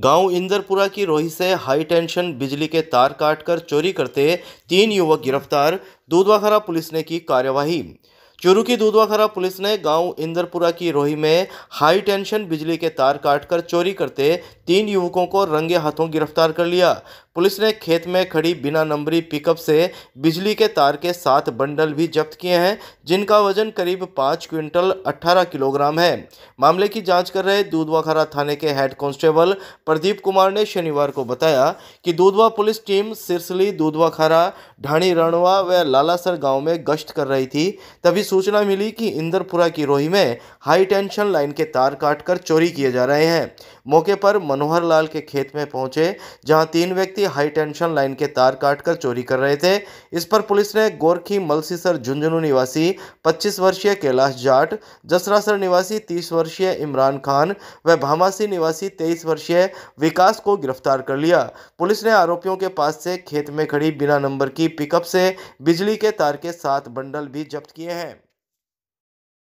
गांव इंदरपुरा की रोही से हाई टेंशन बिजली के तार काटकर चोरी करते तीन युवक गिरफ्तार दूधवाखरा पुलिस ने की कार्यवाही चूरू की दूधवाखरा पुलिस ने गांव इंदरपुरा की रोही में हाई टेंशन बिजली के तार काटकर चोरी करते तीन युवकों को रंगे हाथों गिरफ्तार कर लिया पुलिस ने खेत में खड़ी बिना नंबरी पिकअप से बिजली के तार के साथ बंडल भी जब्त किए हैं जिनका वजन करीब पाँच क्विंटल अट्ठारह किलोग्राम है मामले की जाँच कर रहे दूधवाखरा थाने के हेड कांस्टेबल प्रदीप कुमार ने शनिवार को बताया कि दूधवा पुलिस टीम सिरसली दूधवाखारा ढाणी रणवा व लालासर गांव में गश्त कर रही थी तभी सूचना मिली कि इंदरपुरा की रोही में हाई टेंशन लाइन के तार काट चोरी किए जा रहे हैं मौके पर मनोहर लाल के खेत में पहुंचे जहां तीन व्यक्ति हाई टेंशन लाइन के तार काटकर चोरी कर रहे थे इस पर पुलिस ने गोरखी मलसीसर झुंझुनू निवासी 25 वर्षीय कैलाश जाट जसरासर निवासी 30 वर्षीय इमरान खान व भामासी निवासी 23 वर्षीय विकास को गिरफ्तार कर लिया पुलिस ने आरोपियों के पास से खेत में खड़ी बिना नंबर की पिकअप से बिजली के तार के सात बंडल भी जब्त किए हैं